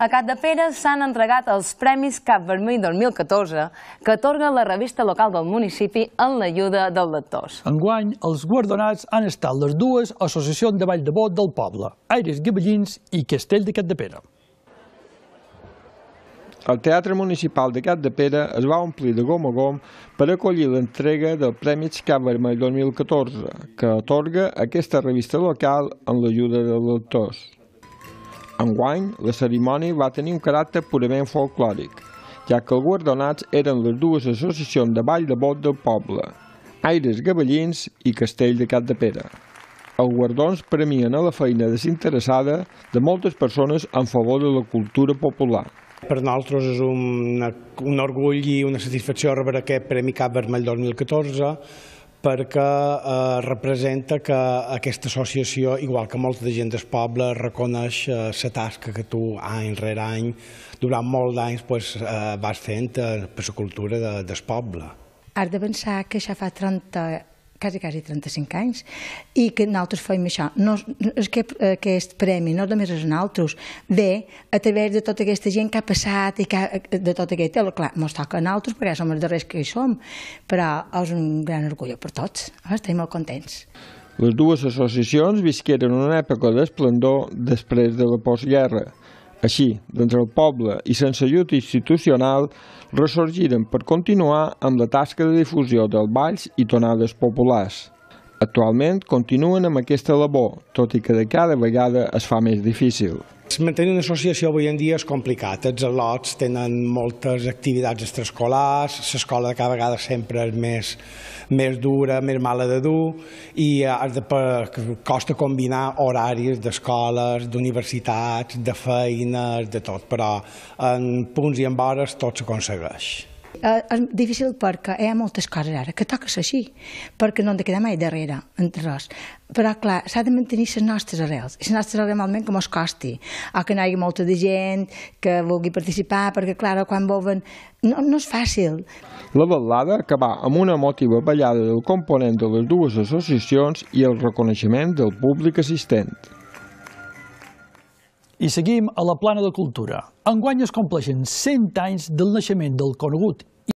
A de Capdepera s'han entregat els Premis Cap Vermell 2014 que atorga la revista local del municipi en l'ajuda dels lectors. Enguany, els guardonats han estat les dues associacions de Vall de Bot del poble, Aires Gavellins i Castell de de Pera. El Teatre Municipal de de Pera es va omplir de gom a gom per acollir l'entrega del Premi Cap Vermell 2014, que atorga aquesta revista local en l'ajuda dels lectors. Enguany, la cerimònia va tenir un caràcter purament folclòric, ja que els guardonats eren les dues associacions de ball de bot del poble, Aires Gavellins i Castell de Cap de Pere. Els guardons premien a la feina desinteressada de moltes persones en favor de la cultura popular. Per nosaltres és un, un orgull i una satisfacció rebre aquest Premi Cap Vermell 2014, perquè eh, representa que aquesta associació, igual que molta de gent del poble, reconeix eh, la tasca que tu any rere any, durant molts anys, pues, eh, vas fent eh, per la cultura de, del poble. Has de pensar que ja fa 30 quasi, quasi 35 anys, i que nosaltres fem això. No, és que eh, aquest premi no només és nosaltres, ve a través de tota aquesta gent que ha passat i que ha, eh, de tota aquesta... Clar, ens toca a nosaltres perquè som els darrers que hi som, però és un gran orgull per tots. Estem molt contents. Les dues associacions visqueren una època d'esplendor després de la postguerra així, doncs el poble i sense ajut institucional ressorgiren per continuar amb la tasca de difusió dels balls i tonades populars. Actualment continuen amb aquesta labor, tot i que de cada vegada es fa més difícil. Mantenir una associació avui en dia és complicat. Els al·lots tenen moltes activitats extraescolars, l'escola de cada vegada sempre és més, més dura, més mala de dur, i eh, has costa combinar horaris d'escoles, d'universitats, de feines, de tot, però en punts i en hores tot s'aconsegueix eh, és difícil perquè hi ha moltes coses ara que toques així, perquè no hem de quedar mai darrere entre res. Però, clar, s'ha de mantenir les nostres arrels, les nostres arrels malment com es costi, o que no hi hagi molta de gent que vulgui participar, perquè, clar, quan volen... No, no és fàcil. La ballada acaba amb una emotiva ballada del component de les dues associacions i el reconeixement del públic assistent. I seguim a la plana de cultura. Enguany es compleixen 100 anys del naixement del conegut